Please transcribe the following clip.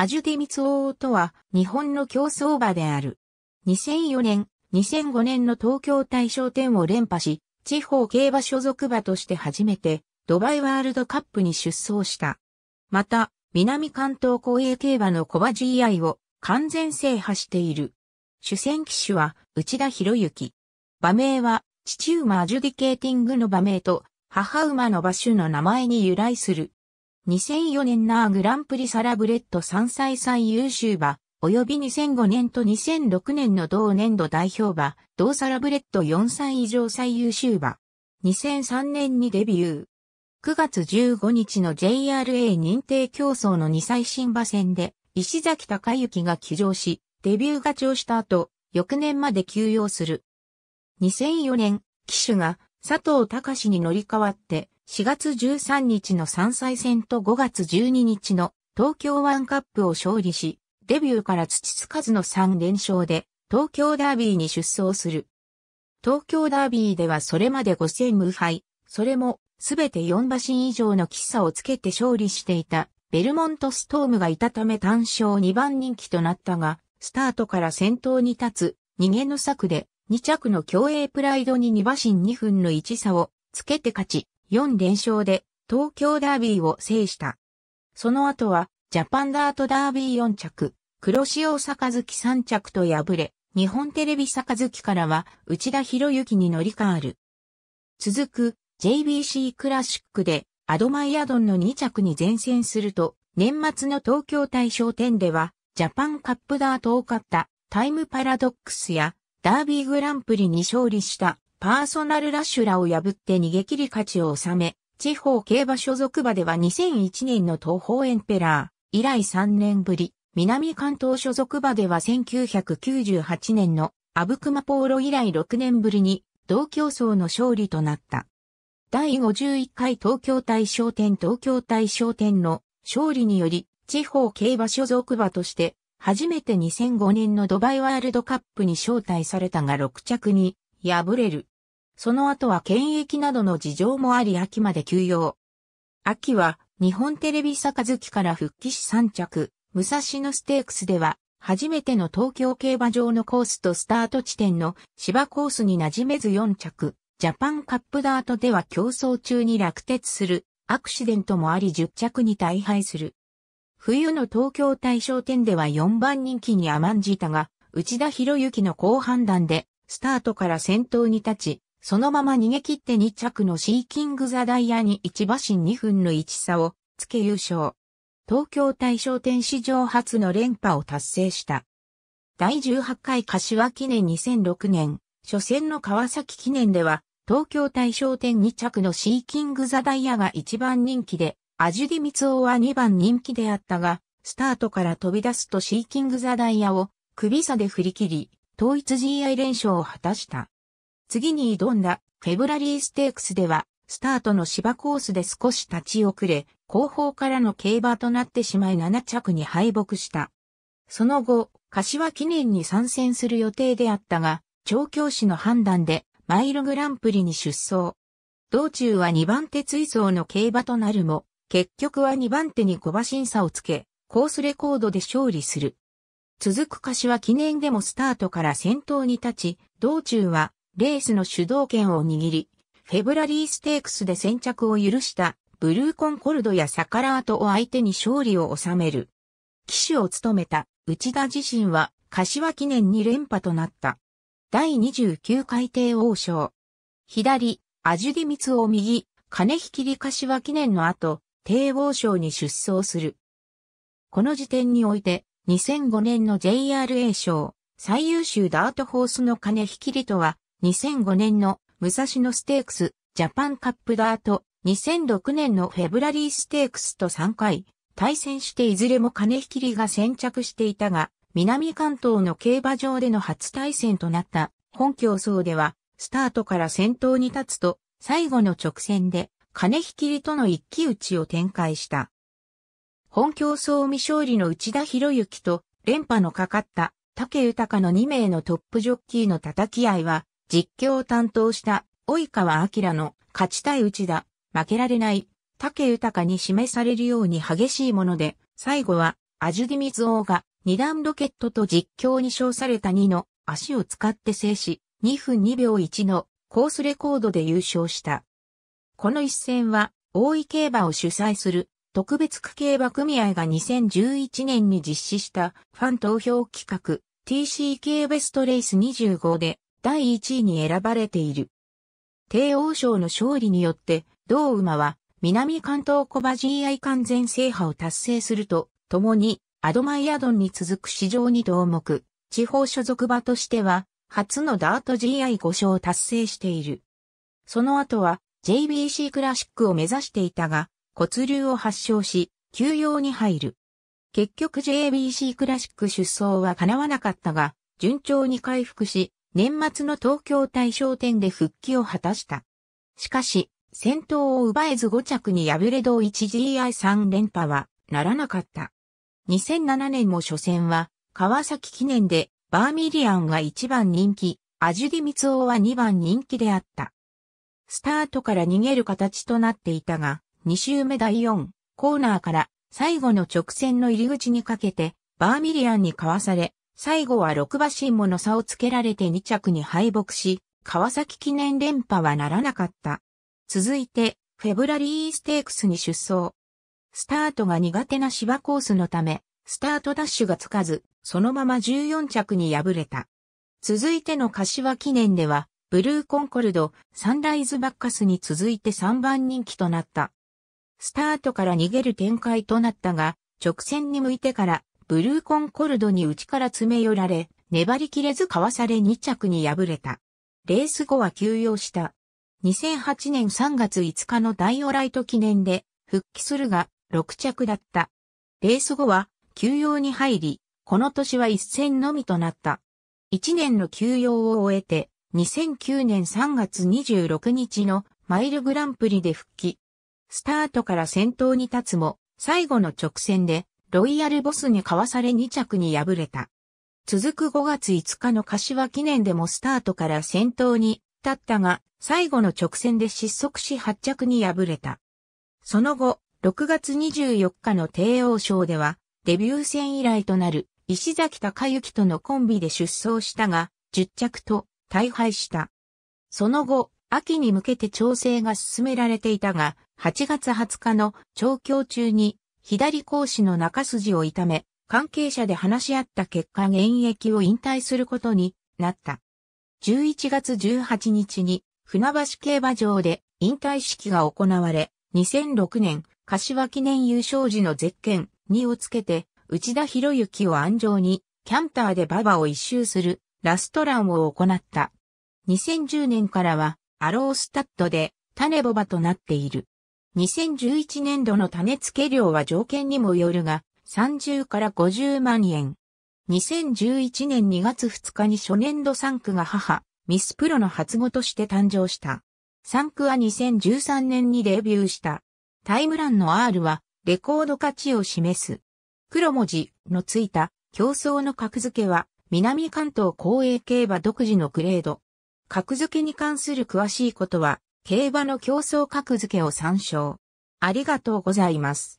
アジュディミツオーとは日本の競争馬である。2004年、2005年の東京大賞典を連覇し、地方競馬所属馬として初めてドバイワールドカップに出走した。また、南関東公営競馬の小馬 GI を完全制覇している。主戦騎手は内田博之。馬名は父馬アジュディケーティングの馬名と母馬の馬種の名前に由来する。2004年ナーグランプリサラブレッド3歳最優秀馬、及び2005年と2006年の同年度代表馬、同サラブレッド4歳以上最優秀馬。2003年にデビュー。9月15日の JRA 認定競争の2歳新馬戦で、石崎隆之が騎乗し、デビューョ調した後、翌年まで休養する。2004年、騎手が佐藤隆に乗り換わって、4月13日の3歳戦と5月12日の東京ワンカップを勝利し、デビューから土つかずの3連勝で東京ダービーに出走する。東京ダービーではそれまで5戦無敗、それもすべて4馬身以上の喫茶をつけて勝利していたベルモントストームがいたため単勝2番人気となったが、スタートから先頭に立つ逃げの策で2着の競泳プライドに2馬身2分の1差をつけて勝ち、4連勝で東京ダービーを制した。その後はジャパンダートダービー4着、黒潮坂月3着と敗れ、日本テレビ坂月からは内田博之に乗り換わる。続く JBC クラシックでアドマイアドンの2着に前線すると、年末の東京大賞典ではジャパンカップダートを勝ったタイムパラドックスやダービーグランプリに勝利したパーソナルラッシュらを破って逃げ切り勝ちを収め、地方競馬所属馬では2001年の東方エンペラー以来3年ぶり、南関東所属馬では1998年のアブクマポーロ以来6年ぶりに同競争の勝利となった。第51回東京大賞典東京大賞典の勝利により地方競馬所属馬として初めて2005年のドバイワールドカップに招待されたが6着に敗れる。その後は検疫などの事情もあり秋まで休養。秋は日本テレビ杯から復帰し3着、武蔵野ステークスでは初めての東京競馬場のコースとスタート地点の芝コースに馴染めず4着、ジャパンカップダートでは競争中に落鉄するアクシデントもあり10着に大敗する。冬の東京大賞典では4番人気に甘んじたが、内田博之の好判断で、スタートから先頭に立ち、そのまま逃げ切って2着のシーキングザダイヤに1馬身2分の1差をつけ優勝。東京大賞典史上初の連覇を達成した。第18回柏記念2006年、初戦の川崎記念では、東京大賞典2着のシーキングザダイヤが1番人気で、アジュディミツオは2番人気であったが、スタートから飛び出すとシーキングザダイヤを首差で振り切り、統一 GI 連勝を果たした。次に挑んだフェブラリーステークスでは、スタートの芝コースで少し立ち遅れ、後方からの競馬となってしまい7着に敗北した。その後、柏記念に参戦する予定であったが、調教師の判断でマイルグランプリに出走。道中は2番手追走の競馬となるも、結局は2番手に小馬審査をつけ、コースレコードで勝利する。続く柏記念でもスタートから先頭に立ち、道中はレースの主導権を握り、フェブラリーステークスで先着を許したブルーコンコルドやサカラートを相手に勝利を収める。騎手を務めた内田自身は柏記念に連覇となった。第29回帝王賞。左、アジュディミツを右、金引きり柏記念の後、帝王賞に出走する。この時点において、2005年の JRA 賞、最優秀ダートホースの金引きりとは、2005年の武蔵野ステークス、ジャパンカップダート、2006年のフェブラリーステークスと3回、対戦していずれも金引きりが先着していたが、南関東の競馬場での初対戦となった本競争では、スタートから先頭に立つと、最後の直線で、金引きりとの一騎打ちを展開した。本競争未勝利の内田博之と、連覇のかかった、竹豊の2名のトップジョッキーの叩き合いは、実況を担当した及川明の勝ちたい内だ、負けられない、竹豊に示されるように激しいもので、最後はアジュディミツ王が二段ロケットと実況に称された2の足を使って制し、2分2秒1のコースレコードで優勝した。この一戦は、大井競馬を主催する特別区競馬組合が2011年に実施したファン投票企画 TCK ベストレース25で第1位に選ばれている。帝王賞の勝利によって、同馬は南関東小馬 GI 完全制覇を達成すると、共にアドマイアドンに続く市場に同目、地方所属馬としては、初のダート GI5 勝を達成している。その後は JBC クラシックを目指していたが、骨流を発症し、休養に入る。結局 JBC クラシック出走は叶わなかったが、順調に回復し、年末の東京大賞典で復帰を果たした。しかし、戦闘を奪えず5着に敗れ同 1GI3 連覇はならなかった。2007年も初戦は、川崎記念で、バーミリアンが1番人気、アジュディ・ミツオは2番人気であった。スタートから逃げる形となっていたが、2周目第4コーナーから最後の直線の入り口にかけて、バーミリアンにかわされ、最後は6馬身もの差をつけられて2着に敗北し、川崎記念連覇はならなかった。続いて、フェブラリーステークスに出走。スタートが苦手な芝コースのため、スタートダッシュがつかず、そのまま14着に敗れた。続いての柏記念では、ブルーコンコルド、サンライズバッカスに続いて3番人気となった。スタートから逃げる展開となったが、直線に向いてからブルーコンコルドに内から詰め寄られ、粘りきれずかわされ2着に敗れた。レース後は休養した。2008年3月5日のダイオライト記念で復帰するが6着だった。レース後は休養に入り、この年は一戦のみとなった。1年の休養を終えて2009年3月26日のマイルグランプリで復帰。スタートから先頭に立つも最後の直線でロイヤルボスにかわされ2着に敗れた。続く5月5日の柏記念でもスタートから先頭に立ったが、最後の直線で失速し8着に敗れた。その後、6月24日の帝王賞では、デビュー戦以来となる石崎隆之とのコンビで出走したが、10着と大敗した。その後、秋に向けて調整が進められていたが、8月20日の調教中に左講師の中筋を痛め、関係者で話し合った結果現役を引退することになった。11月18日に船橋競馬場で引退式が行われ、2006年柏記念優勝時のゼッケン2をつけて内田博之を安城にキャンターで馬場を一周するラストランを行った。2010年からはアロースタッドで種ボバとなっている。2011年度の種付け料は条件にもよるが、30から50万円。2011年2月2日に初年度3区が母、ミスプロの初語として誕生した。3区は2013年にデビューした。タイムランの R は、レコード価値を示す。黒文字のついた競争の格付けは、南関東公営競馬独自のグレード。格付けに関する詳しいことは、競馬の競争格付けを参照。ありがとうございます。